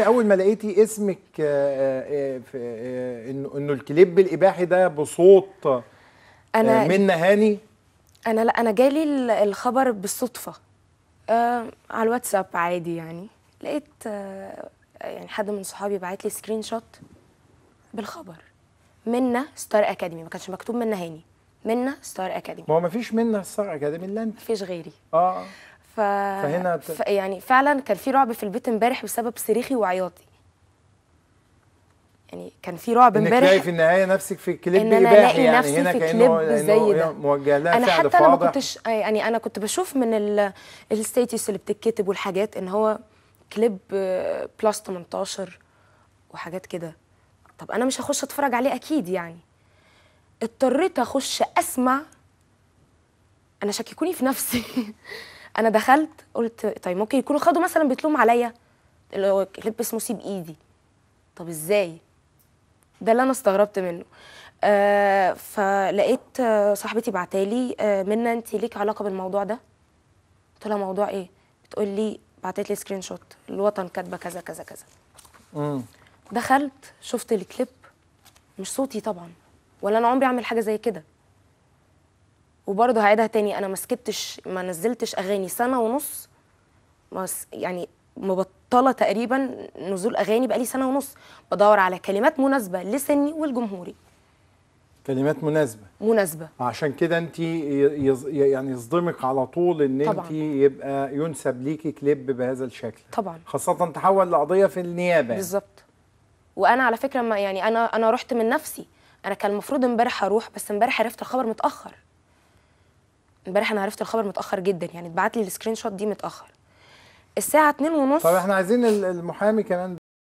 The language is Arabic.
اول ما لقيتي اسمك آه، آه، آه، انه الكليب الاباحي ده بصوت أنا منى هاني انا لا انا جالي الخبر بالصدفه على الواتساب عادي يعني لقيت يعني حد من صحابي بعت لي سكرين شوت بالخبر منى ستار اكاديمي ما كانش مكتوب منى هاني منى ستار اكاديمي ما هو ما فيش منى ستار اكاديمي الا انت ما فيش غيري اه ف... فهنا ف... يعني فعلا كان في رعب في البيت امبارح بسبب صريخي وعياطي يعني كان في رعب امبارح انك في النهايه نفسك في كليب ان انا يعني نفسي هنا في كليب زي ده موجه لها انا حتى انا ما كنتش يعني انا كنت بشوف من الستيتس اللي بتتكتب والحاجات ان هو كليب بلس 18 وحاجات كده طب انا مش هخش اتفرج عليه اكيد يعني اضطريت اخش اسمع انا شككوني في نفسي انا دخلت قلت طيب ممكن يكونوا خدوا مثلا بيتلوم عليا اللي هو سيب ايدي بايدي طب ازاي ده اللي انا استغربت منه آه فلقيت صاحبتي بعتالي آه منى انت ليك علاقه بالموضوع ده قلت لها موضوع ايه بتقول لي بعتت لي سكرين شوت الوطن كاتبه كذا كذا كذا امم دخلت شفت الكليب مش صوتي طبعا ولا انا عمري اعمل حاجه زي كده وبرضه هعيدها تاني انا ما سكتش ما نزلتش اغاني سنه ونص بس يعني مبطله تقريبا نزول اغاني بقالي سنه ونص بدور على كلمات مناسبه لسني ولجمهوري كلمات مناسبه مناسبه عشان كده انت يز... يعني يصدمك على طول ان انت يبقى ينسب ليكي كليب بهذا الشكل طبعا خاصه تحول لقضيه في النيابه بالظبط وانا على فكره ما يعني انا انا رحت من نفسي انا كان المفروض امبارح اروح بس امبارح عرفت الخبر متاخر امبارح انا عرفت الخبر متاخر جدا يعني اتبعت لي السكرين شوت دي متاخر الساعه 2:30 طب احنا عايزين المحامي كمان